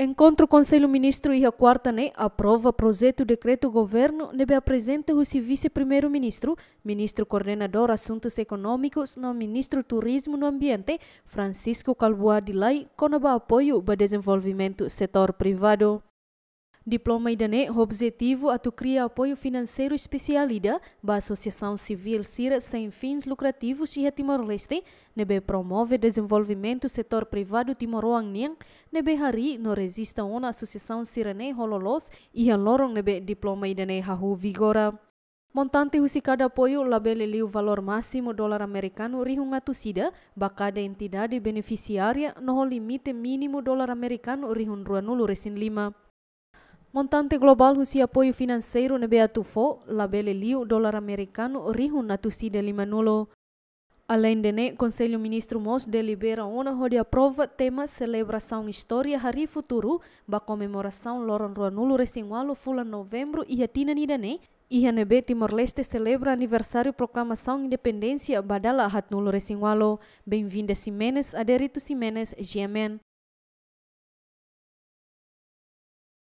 Encontro o Conselho Ministro e a quarta né aprova projeto decreto governo nebe né? apresenta o vice primeiro ministro, ministro coordenador assuntos econômicos no ministro turismo no ambiente Francisco Calboa com o apoio para desenvolvimento setor privado. Diploma Idané, o objetivo é criar apoio financeiro especializado para a Associação Civil Cira sem fins lucrativos e Timor-Leste, nebe promove desenvolvimento do setor privado timor-oanien, nebe hari no resista uma Associação Sirané Hololos e alorong nebe Diploma Idané hahu vigora. Montante husi cada apoio labelele o valor máximo dólar americano rihungatu sida, bacada entidade beneficiária no limite mínimo dólar americano rihun ruanulu resin lima. Montante global husi apoio financeiro na Beatufo, labele liu dólar americano rihun na de lima nulo. Além de ne, Conselho Ministro Mos delibera uma de aprova tema celebração história Hari Futuro, ba comemoração Loron Ruanulo Resingualo Fula Novembro e Atina Nidane, nebe Timor-Leste celebra aniversário proclamação independência badala nulo Resingualo. Bem-vinda Simenes, Aderito Simenes, GMN.